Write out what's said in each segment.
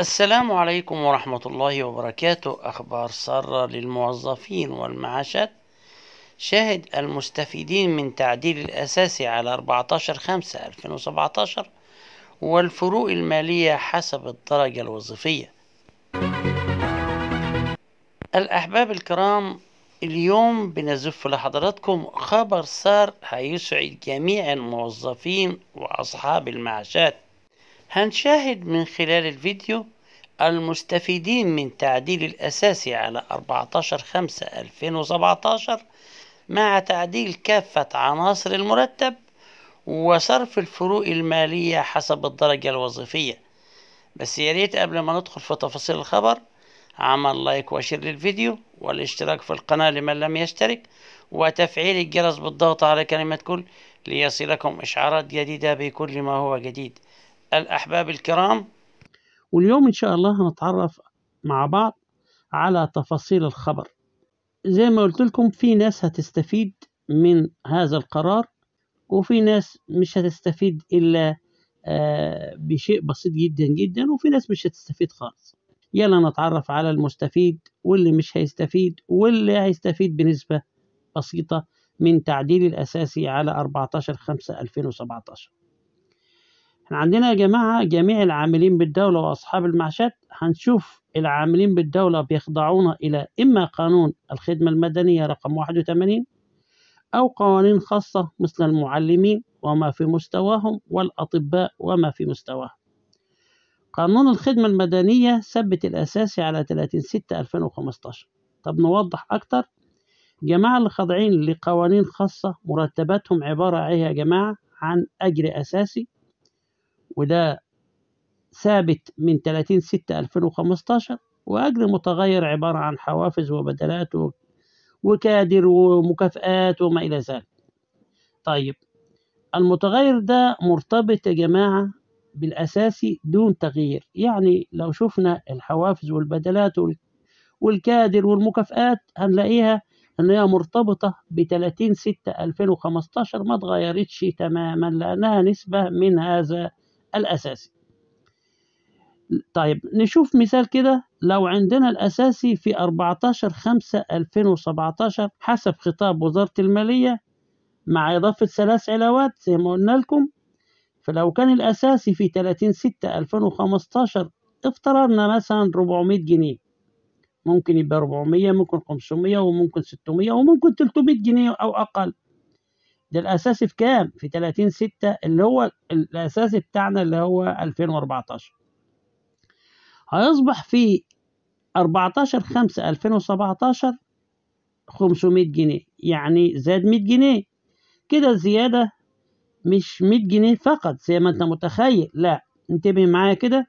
السلام عليكم ورحمة الله وبركاته أخبار سارة للموظفين والمعاشات شاهد المستفيدين من تعديل الأساسي على 14/5/2017 والفروق المالية حسب الدرجة الوظيفية الأحباب الكرام اليوم بنزف لحضراتكم خبر سار هيسعد جميع الموظفين وأصحاب المعاشات هنشاهد من خلال الفيديو المستفيدين من تعديل الأساسي على 14/5/2017 مع تعديل كافة عناصر المرتب وصرف الفروق المالية حسب الدرجة الوظيفية بس يا ريت قبل ما ندخل في تفاصيل الخبر عمل لايك وشير للفيديو والاشتراك في القناة لمن لم يشترك وتفعيل الجرس بالضغط على كلمة كل ليصلكم إشعارات جديدة بكل ما هو جديد الأحباب الكرام واليوم إن شاء الله هنتعرف مع بعض على تفاصيل الخبر زي ما قلت لكم في ناس هتستفيد من هذا القرار وفي ناس مش هتستفيد إلا آه، بشيء بسيط جدا جدا وفي ناس مش هتستفيد خالص يلا نتعرف على المستفيد واللي مش هيستفيد واللي هيستفيد بنسبة بسيطة من تعديل الأساسي على 14 5 2017 احنا عندنا يا جماعة جميع العاملين بالدولة وأصحاب المعاشات هنشوف العاملين بالدولة بيخضعون إلى إما قانون الخدمة المدنية رقم 81 أو قوانين خاصة مثل المعلمين وما في مستواهم والأطباء وما في مستواهم قانون الخدمة المدنية ثبت الأساسي على 30/6/2015 طب نوضح أكتر جماعة اللي خاضعين لقوانين خاصة مرتباتهم عبارة إيه يا جماعة عن أجر أساسي وده ثابت من 30 6 2015 وأجر متغير عبارة عن حوافز وبدلات وكادر ومكافئات وما إلى ذلك طيب المتغير ده مرتبط يا جماعة بالأساسي دون تغيير يعني لو شفنا الحوافز والبدلات والكادر والمكافئات هنلاقيها إن هي مرتبطة ب 30 6 2015 ما اتغيرتش تماما لأنها نسبة من هذا الأساسي طيب نشوف مثال كده لو عندنا الأساسي في 14 5 2017 حسب خطاب وزارة المالية مع إضافة ثلاث علاوات زي ما قلنا لكم فلو كان الأساسي في 30 6 2015 افترضنا مثلا 400 جنيه ممكن يبقى 400 ممكن 500 وممكن 600 وممكن 300 جنيه أو أقل ده الاساسي في كام في 30 6 اللي هو الاساسي بتاعنا اللي هو 2014 هيصبح في 14 5 2017 500 جنيه يعني زاد 100 جنيه كده الزيادة مش 100 جنيه فقط زي ما انت متخيل لا انتبه معايا كده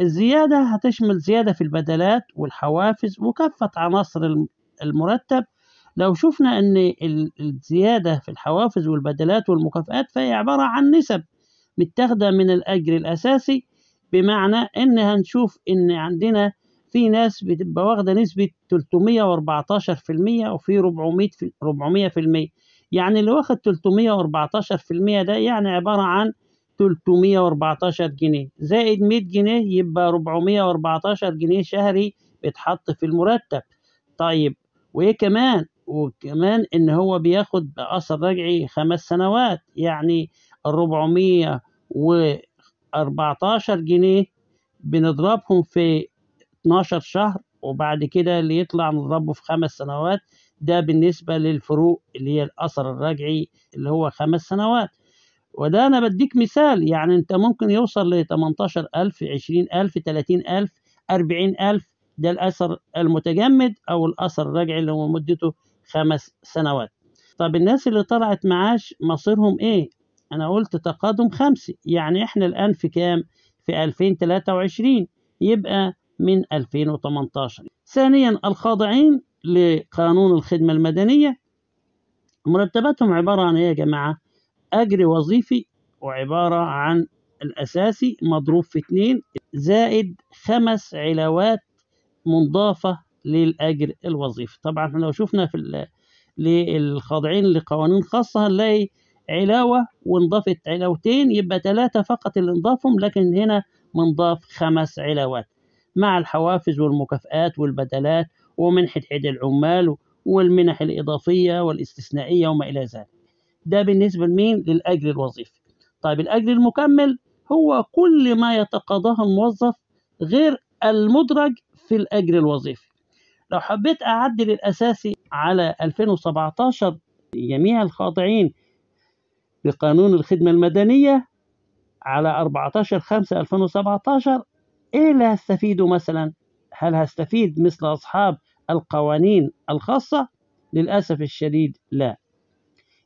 الزيادة هتشمل زيادة في البدلات والحوافز وكافة عناصر المرتب لو شفنا أن الزيادة في الحوافز والبدلات والمكافئات فهي عبارة عن نسب متاخدة من الأجر الأساسي بمعنى إن هنشوف إن عندنا في ناس بتبقى واخدة نسبة 314% وفي 400 في 400% يعني اللي واخد 314% ده يعني عبارة عن 314 جنيه زائد 100 جنيه يبقى 414 جنيه شهري بيتحط في المرتب طيب وإيه كمان وكمان ان هو بياخد باثر رجعي خمس سنوات يعني 414 جنيه بنضربهم في 12 شهر وبعد كده اللي يطلع نضربه في خمس سنوات ده بالنسبة للفروق اللي هي الأثر الرجعي اللي هو خمس سنوات وده أنا بديك مثال يعني أنت ممكن يوصل ل 18000 20000 30000 40000 ده الأثر المتجمد أو الأثر الرجعي اللي هو مدته خمس سنوات طب الناس اللي طلعت معاش مصيرهم ايه انا قلت تقادم خمسة يعني احنا الان في كام في 2023 يبقى من 2018 ثانيا الخاضعين لقانون الخدمة المدنية مرتباتهم عبارة عن ايه يا جماعة اجر وظيفي وعبارة عن الاساسي مضروب في اتنين زائد خمس علاوات منضافة للأجر الوظيفي طبعا احنا لو شفنا في للخاضعين لقوانين خاصة هنلاقي علاوة وانضافت علاوتين يبقى ثلاثة فقط اللي انضافهم لكن هنا منضاف خمس علاوات مع الحوافز والمكافآت والبدلات ومنحة عيد العمال والمنح الإضافية والاستثنائية وما إلى ذلك ده بالنسبة لمين؟ للأجر الوظيفي طيب الأجر المكمل هو كل ما يتقاضاه الموظف غير المدرج في الأجر الوظيفي لو حبيت أعدل الأساسي على 2017 جميع الخاضعين لقانون الخدمة المدنية على 14 5 2017 إيه اللي هستفيده مثلا؟ هل هستفيد مثل أصحاب القوانين الخاصة؟ للأسف الشديد لا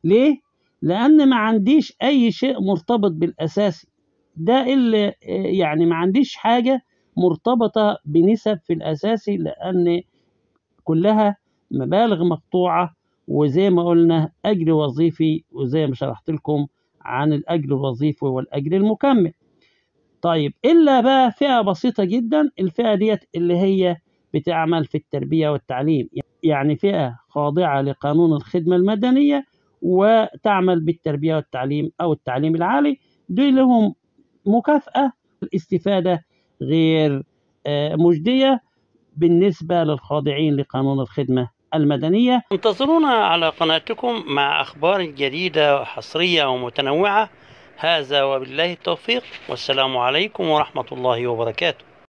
ليه؟ لأن ما عنديش أي شيء مرتبط بالأساسي ده اللي آه، يعني ما عنديش حاجة مرتبطة بنسب في الأساسي لأن كلها مبالغ مقطوعة وزي ما قلنا أجر وظيفي وزي ما شرحت لكم عن الأجر الوظيفي والأجر المكمل طيب إلا بقى فئة بسيطة جدا الفئة ديت اللي هي بتعمل في التربية والتعليم يعني فئة خاضعة لقانون الخدمة المدنية وتعمل بالتربية والتعليم أو التعليم العالي دي لهم مكافأة الاستفادة غير آه، مجدية بالنسبة للخاضعين لقانون الخدمة المدنية انتظرونا على قناتكم مع أخبار جديدة حصرية ومتنوعة هذا وبالله التوفيق والسلام عليكم ورحمة الله وبركاته